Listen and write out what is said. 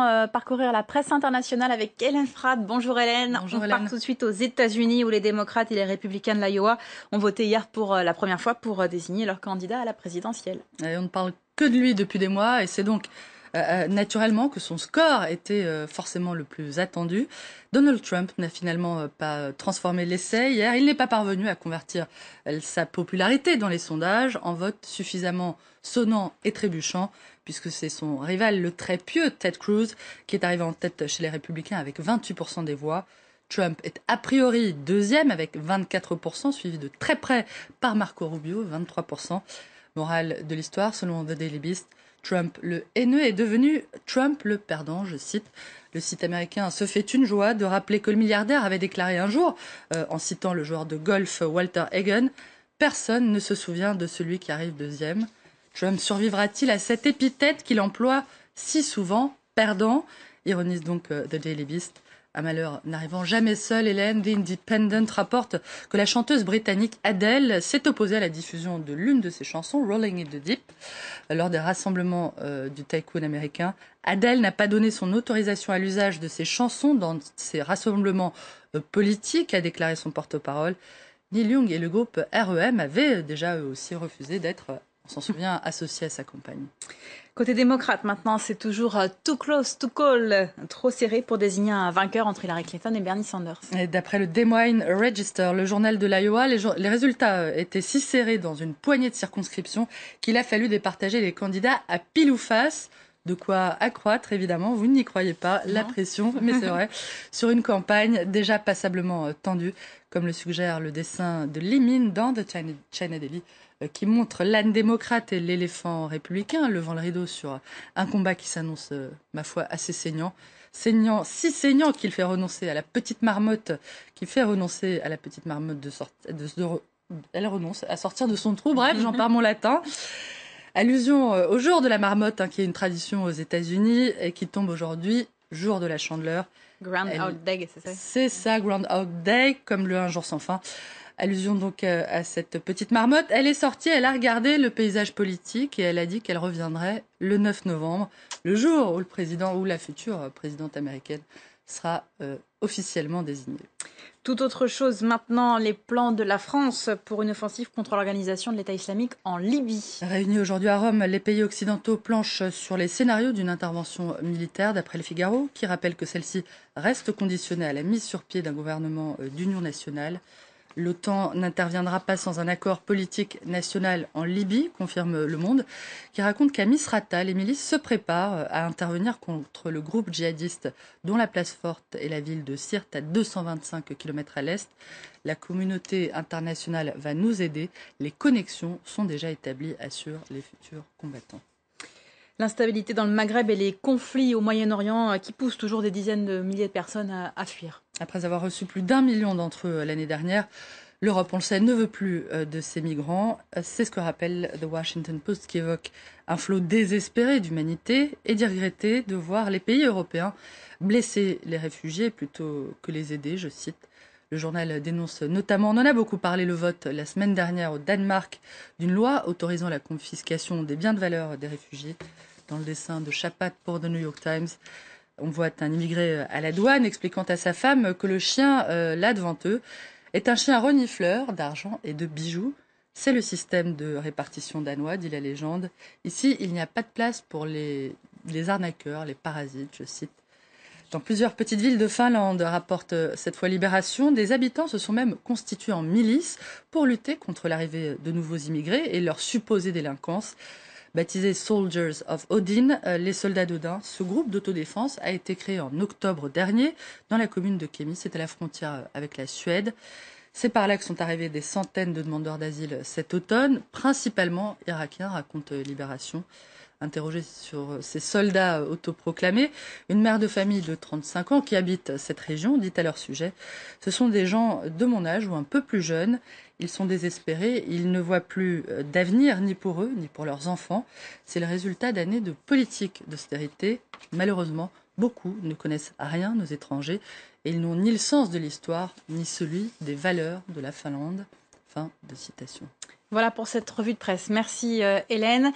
Euh, parcourir la presse internationale avec Hélène Frat. Bonjour Hélène. On part tout de suite aux États-Unis où les démocrates et les républicains de l'Iowa ont voté hier pour euh, la première fois pour euh, désigner leur candidat à la présidentielle. on ne parle que de lui depuis des mois et c'est donc euh, euh, naturellement que son score était euh, forcément le plus attendu. Donald Trump n'a finalement pas transformé l'essai hier. Il n'est pas parvenu à convertir sa popularité dans les sondages en vote suffisamment sonnant et trébuchant, puisque c'est son rival, le très pieux Ted Cruz, qui est arrivé en tête chez les républicains avec 28% des voix. Trump est a priori deuxième avec 24%, suivi de très près par Marco Rubio, 23%. Morale de l'histoire, selon The Daily Beast, Trump le haineux est devenu Trump le perdant, je cite. Le site américain se fait une joie de rappeler que le milliardaire avait déclaré un jour, euh, en citant le joueur de golf Walter Hagen, Personne ne se souvient de celui qui arrive deuxième. Trump survivra-t-il à cette épithète qu'il emploie si souvent, perdant ironise donc euh, The Daily Beast. À malheur, n'arrivant jamais seul, Hélène, The Independent rapporte que la chanteuse britannique Adele s'est opposée à la diffusion de l'une de ses chansons, Rolling in the Deep, lors des rassemblements euh, du tycoon américain. Adele n'a pas donné son autorisation à l'usage de ses chansons dans ses rassemblements euh, politiques, a déclaré son porte-parole. Neil Young et le groupe REM avaient déjà eux aussi refusé d'être euh, on s'en souvient, associé à sa campagne. Côté démocrate, maintenant, c'est toujours euh, too close, too call, trop serré pour désigner un vainqueur entre Hillary Clinton et Bernie Sanders. D'après le Des Moines Register, le journal de l'Iowa, les, résultats euh, étaient si serrés dans une poignée de circonscriptions qu'il a fallu départager les candidats à pile ou face de quoi accroître, évidemment, vous n'y croyez pas, la pression, mais c'est vrai, sur une campagne déjà passablement euh, tendue, comme le suggère le dessin de Limine dans The China, Daily, euh, qui montre l'âne démocrate et l'éléphant républicain levant le rideau sur euh, un combat qui s'annonce, ma foi, assez saignant. Saignant, si saignant qu'il fait renoncer à la petite marmotte, qui fait renoncer à la petite marmotte de, elle renonce à sortir de son trou. Bref, j'en parle mon latin. Allusion euh, au jour de la marmotte, hein, qui est une tradition aux États-Unis et qui tombe aujourd'hui, jour de la chandeleur. Groundhog Day, c'est ça C'est ça, Groundhog Day, comme le Un jour sans fin. Allusion donc euh, à cette petite marmotte. Elle est sortie, elle a regardé le paysage politique et elle a dit qu'elle reviendrait le 9 novembre, le jour où le président ou la future présidente américaine sera euh, officiellement désigné. Tout autre chose maintenant, les plans de la France pour une offensive contre l'organisation de l'État islamique en Libye. Réunis aujourd'hui à Rome, les pays occidentaux planchent sur les scénarios d'une intervention militaire, d'après le Figaro, qui rappelle que celle-ci reste conditionnée à la mise sur pied d'un gouvernement euh, d'union nationale. L'OTAN n'interviendra pas sans un accord politique national en Libye, confirme Le Monde, qui raconte qu'à Misrata, les milices se préparent à intervenir contre le groupe djihadiste dont la place forte est la ville de Sirte à 225 km à l'est. La communauté internationale va nous aider. Les connexions sont déjà établies, assurent les futurs combattants. L'instabilité dans le Maghreb et les conflits au Moyen-Orient euh, qui poussent toujours des dizaines de milliers de personnes à, à fuir. Après avoir reçu plus d'un million d'entre eux euh, l'année dernière, L'Europe, on le sait, ne veut plus euh, de ces migrants. Euh, c'est ce que rappelle The Washington Post qui évoque un flot désespéré d'humanité et d'y regretter de voir les pays européens blesser les réfugiés plutôt que les aider, je cite. Le journal dénonce notamment, on en a beaucoup parlé, le vote la semaine dernière au Danemark d'une loi autorisant la confiscation des biens de valeur des réfugiés dans le dessin de Chapat pour The New York Times. On voit un immigré euh, à la douane expliquant à sa femme que le chien euh, là devant eux est un chien renifleur d'argent et de bijoux. C'est le système de répartition danois, dit la légende. Ici, il n'y a pas de place pour les, les arnaqueurs, les parasites, je cite. Dans plusieurs petites villes de Finlande, rapporte euh, cette fois Libération, des habitants se sont même constitués en milice pour lutter contre l'arrivée de nouveaux immigrés et leur supposée délinquance. Baptisé Soldiers of Odin, euh, les soldats d'Odin, ce groupe d'autodéfense a été créé en octobre dernier dans la commune de Kemi, c'est à la frontière euh, avec la Suède. C'est par là que sont arrivés des centaines de demandeurs d'asile cet automne, principalement irakiens, raconte euh, Libération interrogée sur euh, ces soldats euh, autoproclamés, une mère de famille de 35 ans qui habite cette région dit à leur sujet Ce sont des gens de mon âge ou un peu plus jeunes. Ils sont désespérés, ils ne voient plus euh, d'avenir ni pour eux, ni pour leurs enfants. C'est le résultat d'années de politique d'austérité. Malheureusement, beaucoup ne connaissent rien aux étrangers et ils n'ont ni le sens de l'histoire, ni celui des valeurs de la Finlande. Fin de citation. Voilà pour cette revue de presse. Merci Hélène.